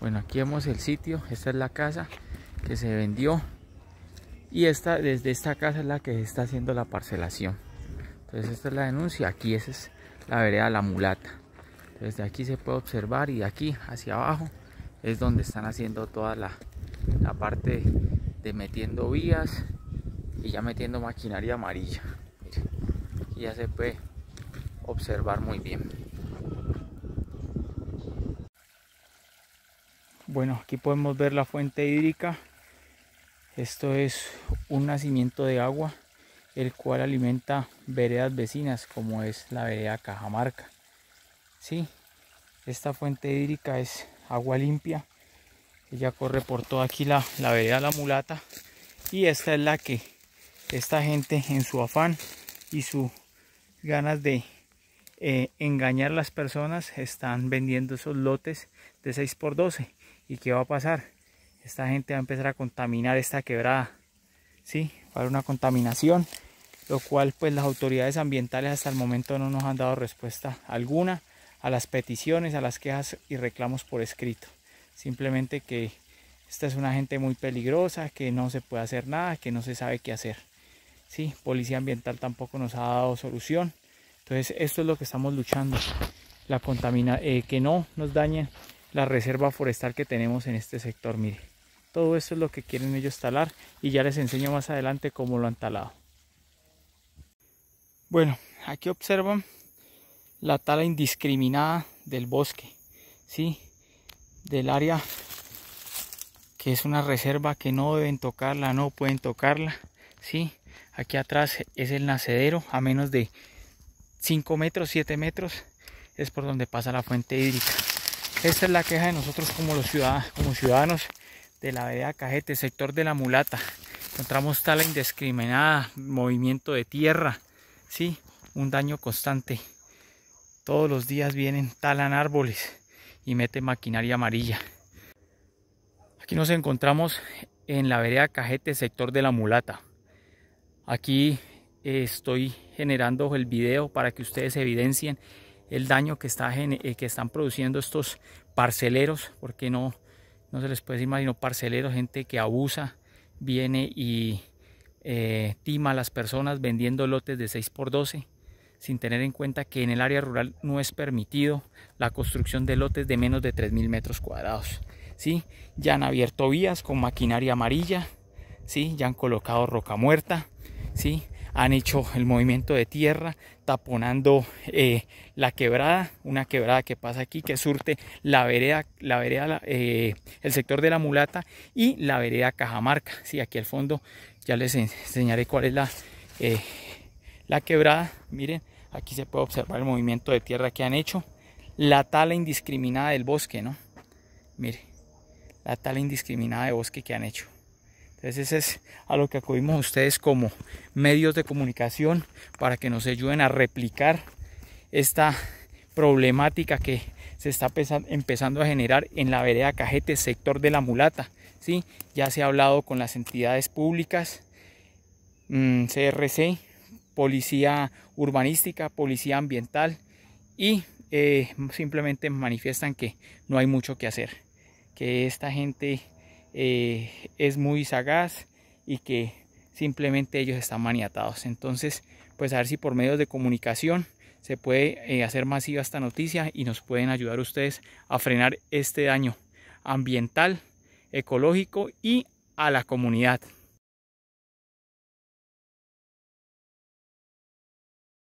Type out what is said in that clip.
Bueno, aquí vemos el sitio. Esta es la casa que se vendió. Y esta, desde esta casa es la que está haciendo la parcelación. Entonces esta es la denuncia. Aquí esa es la vereda La Mulata. Desde aquí se puede observar y de aquí hacia abajo es donde están haciendo toda la, parte de metiendo vías y ya metiendo maquinaria amarilla. Y ya se puede observar muy bien. Bueno, aquí podemos ver la fuente hídrica. Esto es un nacimiento de agua, el cual alimenta veredas vecinas, como es la vereda Cajamarca. Sí, esta fuente hídrica es agua limpia. Ella corre por toda aquí la, vereda La Mulata. Y esta es la que esta gente en su afán y su ganas de eh, engañar a las personas están vendiendo esos lotes de 6x12 ¿Y qué va a pasar? Esta gente va a empezar a contaminar esta quebrada. ¿Sí? haber una contaminación. Lo cual pues las autoridades ambientales hasta el momento no nos han dado respuesta alguna a las peticiones, a las quejas y reclamos por escrito. Simplemente que esta es una gente muy peligrosa, que no se puede hacer nada, que no se sabe qué hacer. Sí, Policía Ambiental tampoco nos ha dado solución. Entonces esto es lo que estamos luchando, la contamina eh, que no nos dañen la reserva forestal que tenemos en este sector. Mire, todo esto es lo que quieren ellos talar y ya les enseño más adelante cómo lo han talado. Bueno, aquí observan la tala indiscriminada del bosque, ¿sí? Del área que es una reserva que no deben tocarla, no pueden tocarla, ¿sí? Aquí atrás es el nacedero, a menos de 5 metros, 7 metros, es por donde pasa la fuente hídrica. Esta es la queja de nosotros como, los ciudadanos, como ciudadanos de la vereda Cajete, sector de la mulata. Encontramos tala indiscriminada, movimiento de tierra, ¿sí? un daño constante. Todos los días vienen, talan árboles y meten maquinaria amarilla. Aquí nos encontramos en la vereda Cajete, sector de la mulata. Aquí eh, estoy generando el video para que ustedes evidencien el daño que, eh, que están produciendo estos parceleros, porque no, no se les puede imaginar parcelero parceleros, gente que abusa, viene y eh, tima a las personas vendiendo lotes de 6x12, sin tener en cuenta que en el área rural no es permitido la construcción de lotes de menos de 3.000 metros cuadrados. ¿sí? Ya han abierto vías con maquinaria amarilla, ¿sí? ya han colocado roca muerta, ¿sí? han hecho el movimiento de tierra taponando eh, la quebrada, una quebrada que pasa aquí que surte la vereda, la vereda eh, el sector de la mulata y la vereda Cajamarca. Sí, aquí al fondo ya les enseñaré cuál es la, eh, la quebrada. Miren, aquí se puede observar el movimiento de tierra que han hecho. La tala indiscriminada del bosque, ¿no? Mire, la tala indiscriminada de bosque que han hecho. Entonces es a lo que acudimos ustedes como medios de comunicación para que nos ayuden a replicar esta problemática que se está empezando a generar en la vereda Cajete, sector de la mulata. ¿sí? Ya se ha hablado con las entidades públicas, CRC, mm, Policía Urbanística, Policía Ambiental y eh, simplemente manifiestan que no hay mucho que hacer, que esta gente eh, es muy sagaz y que simplemente ellos están maniatados. Entonces, pues a ver si por medios de comunicación se puede eh, hacer masiva esta noticia y nos pueden ayudar ustedes a frenar este daño ambiental, ecológico y a la comunidad.